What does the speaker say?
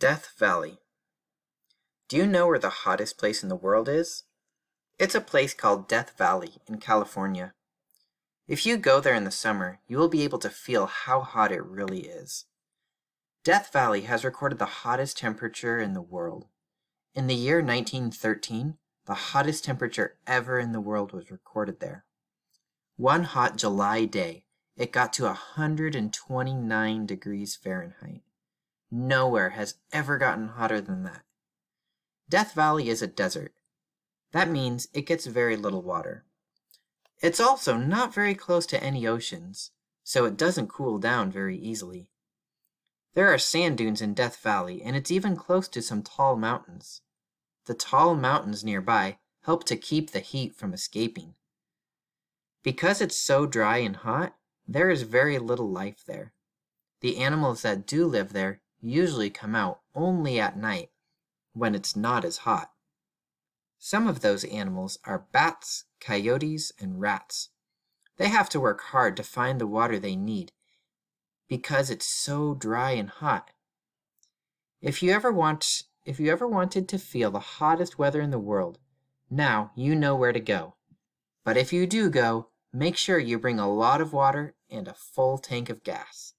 Death Valley. Do you know where the hottest place in the world is? It's a place called Death Valley in California. If you go there in the summer, you will be able to feel how hot it really is. Death Valley has recorded the hottest temperature in the world. In the year 1913, the hottest temperature ever in the world was recorded there. One hot July day, it got to 129 degrees Fahrenheit. Nowhere has ever gotten hotter than that. Death Valley is a desert. That means it gets very little water. It's also not very close to any oceans, so it doesn't cool down very easily. There are sand dunes in Death Valley, and it's even close to some tall mountains. The tall mountains nearby help to keep the heat from escaping. Because it's so dry and hot, there is very little life there. The animals that do live there usually come out only at night when it's not as hot. Some of those animals are bats, coyotes, and rats. They have to work hard to find the water they need because it's so dry and hot. If you ever want if you ever wanted to feel the hottest weather in the world, now you know where to go. But if you do go, make sure you bring a lot of water and a full tank of gas.